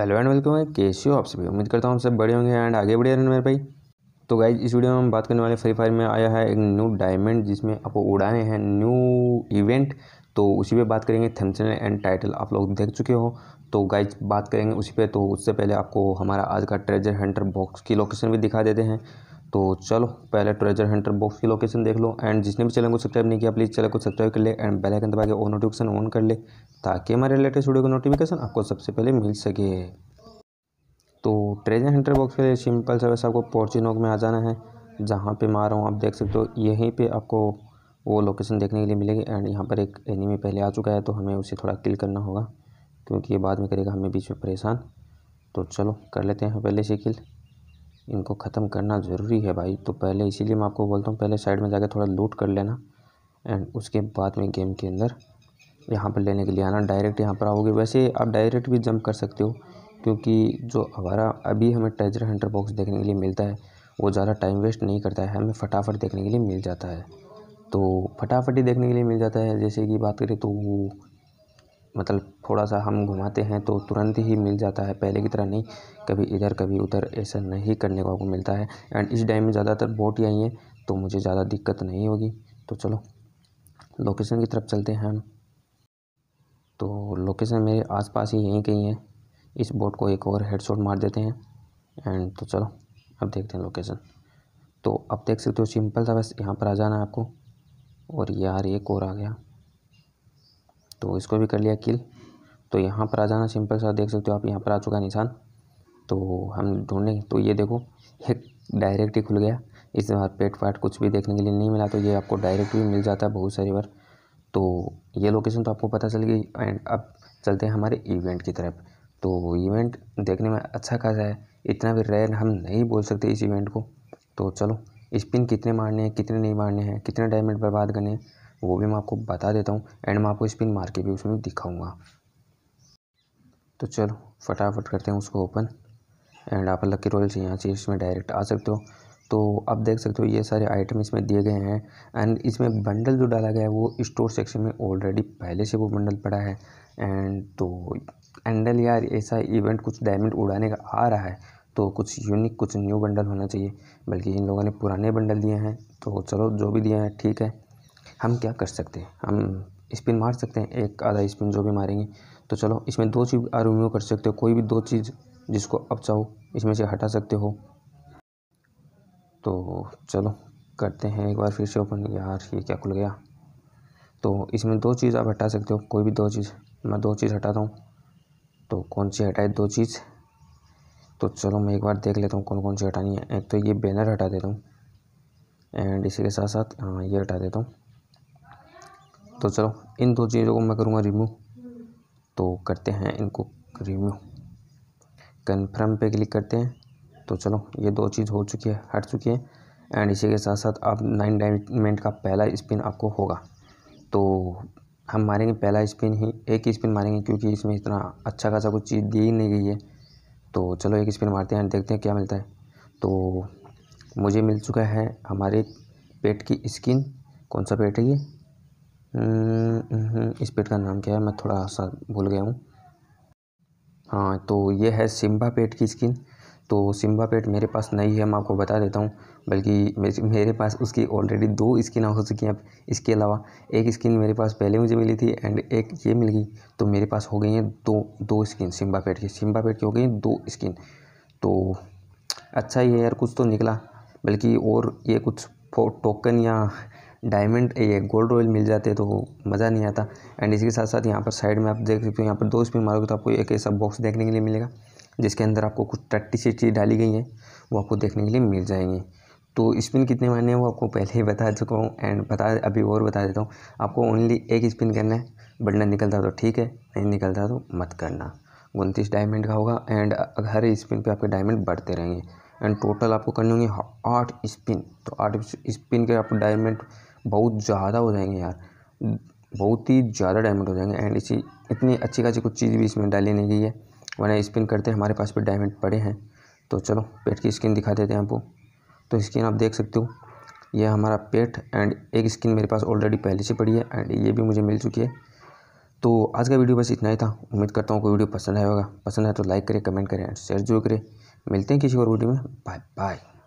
hello and welcome है कैसे हो आप सभी उम्मीद करता हूँ सब बड़े होंगे एंड आगे बढ़े रहने मेरे भाई तो गाइज इस वीडियो में हम बात करने वाले फ्री फायर में आया है एक न्यू डायमंड जिसमें आपको उड़ाने हैं न्यू इवेंट तो उसी पे बात करेंगे थमसन एंड टाइटल आप लोग देख चुके हो तो गाइज बात करेंगे उसी पर तो उससे पहले आपको हमारा आज का ट्रेजर हंटर बॉक्स की लोकेशन भी दिखा देते हैं तो चलो पहले ट्रेजर हंटर बॉक्स की लोकेशन देख लो एंड जिसने भी चैनल को सब्सक्राइब नहीं किया प्लीज़ चैनल को सब्सक्राइब कर ले एंड बेल आइकन दबा के और नोटिफिकेशन ऑन कर ले ताकि हमारे लेटेस्ट वीडियो का नोटिफिकेशन आपको सबसे पहले मिल सके तो ट्रेजर हंटर बॉक्स के लिए सिंपल सर्विस आपको पोर्चिनोक में आ जाना है जहाँ पर मैं आ रहा हूँ आप देख सकते हो यहीं पर आपको वो लोकेशन देखने के लिए मिलेगी एंड यहाँ पर एक एनिमी पहले आ चुका है तो हमें उसे थोड़ा किल करना होगा क्योंकि ये बाद में करेगा हमें बीच में परेशान तो चलो कर लेते हैं पहले से किल इनको ख़त्म करना ज़रूरी है भाई तो पहले इसीलिए मैं आपको बोलता हूँ पहले साइड में जाकर थोड़ा लूट कर लेना एंड उसके बाद में गेम के अंदर यहाँ पर लेने के लिए आना डायरेक्ट यहाँ पर आओगे वैसे आप डायरेक्ट भी जंप कर सकते हो क्योंकि जो हमारा अभी हमें ट्रेजर हंटर बॉक्स देखने के लिए मिलता है वो ज़्यादा टाइम वेस्ट नहीं करता है हमें फटाफट देखने के लिए मिल जाता है तो फटाफट ही देखने के लिए मिल जाता है जैसे कि बात करें तो मतलब थोड़ा सा हम घुमाते हैं तो तुरंत ही मिल जाता है पहले की तरह नहीं कभी इधर कभी उधर ऐसा नहीं करने को आपको मिलता है एंड इस डैम में ज़्यादातर बोट ही आई हैं तो मुझे ज़्यादा दिक्कत नहीं होगी तो चलो लोकेशन की तरफ चलते हैं हम तो लोकेशन मेरे आसपास ही यहीं कहीं है इस बोट को एक और हेडसोट मार देते हैं एंड तो चलो अब देखते हैं लोकेशन तो अब देख सकते हो सिंपल था बस यहाँ पर आ जाना है आपको और यार एक और आ गया तो इसको भी कर लिया किल तो यहाँ पर आ जाना सिंपल सा देख सकते हो आप यहाँ पर आ चुका निशान तो हम ढूंढें तो ये देखो ये डायरेक्ट ही खुल गया इस बार पेट फाट कुछ भी देखने के लिए नहीं मिला तो ये आपको डायरेक्ट भी मिल जाता है बहुत सारी बार तो ये लोकेशन तो आपको पता चल गई एंड अब चलते हैं हमारे इवेंट की तरफ तो इवेंट देखने में अच्छा खासा है इतना भी रेयर हम नहीं बोल सकते इस इवेंट को तो चलो स्पिन कितने मारने हैं कितने नहीं मारने हैं कितने डायमंड बर्बाद करने हैं वो भी मैं आपको बता देता हूँ एंड मैं आपको स्पिन मार के भी उसमें दिखाऊँगा तो चलो फटाफट करते हैं उसको ओपन एंड आप लकी रोल से यहाँ से इसमें डायरेक्ट आ सकते हो तो आप देख सकते हो ये सारे आइटम इसमें दिए गए हैं एंड इसमें बंडल जो डाला गया है वो स्टोर सेक्शन में ऑलरेडी पहले से वो बंडल पड़ा है एंड तो एंडल यार ऐसा इवेंट कुछ डायमंड उड़ाने का आ रहा है तो कुछ यूनिक कुछ न्यू बंडल होना चाहिए बल्कि इन लोगों ने पुराने बंडल दिए हैं तो चलो जो भी दिए हैं ठीक है हम क्या कर सकते हैं हम स्पिन मार सकते हैं एक आधा स्पिन जो भी मारेंगे तो चलो इसमें दो चीज़ आप रिमूव कर सकते हो कोई भी दो चीज़ जिसको आप चाहो इसमें से हटा सकते हो तो चलो करते हैं एक बार फिर से ओपन यार ये क्या खुल गया तो इसमें दो चीज़ आप हटा सकते हो कोई भी दो चीज़ मैं दो चीज़ हटाता हूँ तो कौन सी हटाए दो चीज़ तो चलो मैं एक बार देख लेता हूँ कौन कौन सी हटानी है एक तो ये बैनर हटा देता हूँ एंड इसी के साथ साथ हाँ ये हटा देता हूँ तो चलो इन दो चीज़ों को मैं करूँगा रिमूव तो करते हैं इनको रिव्यू कन्फर्म पे क्लिक करते हैं तो चलो ये दो चीज़ हो चुकी है हट चुकी है एंड इसी के साथ साथ अब नाइन डायमेंट का पहला स्पिन आपको होगा तो हम मारेंगे पहला स्पिन ही एक ही स्पिन मारेंगे क्योंकि इसमें इतना अच्छा खासा कुछ चीज़ दी ही नहीं गई है तो चलो एक स्पिन मारते हैं देखते हैं क्या मिलता है तो मुझे मिल चुका है हमारे पेट की स्किन कौन सा पेट है ये hmm, इस पेट का नाम क्या है मैं थोड़ा सा भूल गया हूँ हाँ तो ये है सिम्बा पेट की स्किन तो सिम्बा पेट मेरे पास नहीं है मैं आपको बता देता हूँ बल्कि मेरे पास उसकी ऑलरेडी दो स्किन हो चुकी हैं अब इसके अलावा एक स्किन मेरे पास पहले मुझे मिली थी एंड एक ये मिल गई तो मेरे पास हो गई हैं दो दो स्किन सिम्बा पेट की सिम्बा पेट की हो गई हैं दो स्किन तो अच्छा ही है यार कुछ तो निकला बल्कि और ये कुछ टोकन या डायमंड ये गोल्ड रॉयल मिल जाते तो मज़ा नहीं आता एंड इसके साथ साथ यहाँ पर साइड में आप देख सकते हो यहाँ पर दो स्पिन मारोगे तो आपको एक ऐसा बॉक्स देखने के लिए मिलेगा जिसके अंदर आपको कुछ टट्टी सी चीज़ डाली गई है वो आपको देखने के लिए मिल जाएंगी तो स्पिन कितने मारने हैं वो आपको पहले ही बता चुका हूँ एंड बता अभी और बता देता हूँ आपको ओनली एक स्पिन करना है बढ़ना निकलता तो ठीक है नहीं निकलता तो मत करना उनतीस डायमंड का होगा एंड हर स्पिन पे आपके डायमंड बढ़ते रहेंगे एंड टोटल आपको करनी होंगे आठ स्पिन तो आठ स्पिन के आपको डायमंड बहुत ज़्यादा हो जाएंगे यार बहुत ही ज़्यादा डायमंड हो जाएंगे एंड इसी इतनी अच्छी खासी कुछ चीज़ भी इसमें डाली नहीं गई है वरना स्पिन करते हमारे पास भी डायमंड पड़े हैं तो चलो पेट की स्किन दिखा देते हैं आपको तो स्किन आप देख सकते हो ये हमारा पेट एंड एक स्किन मेरे पास ऑलरेडी पहले से पड़ी है एंड ये भी मुझे मिल चुकी है तो आज का वीडियो बस इतना ही था उम्मीद करता हूँ कोई वीडियो पसंद आया होगा पसंद आए तो लाइक करें कमेंट करें एंड शेयर जरूर करें मिलते हैं किसी और वीडियो में बाय बाय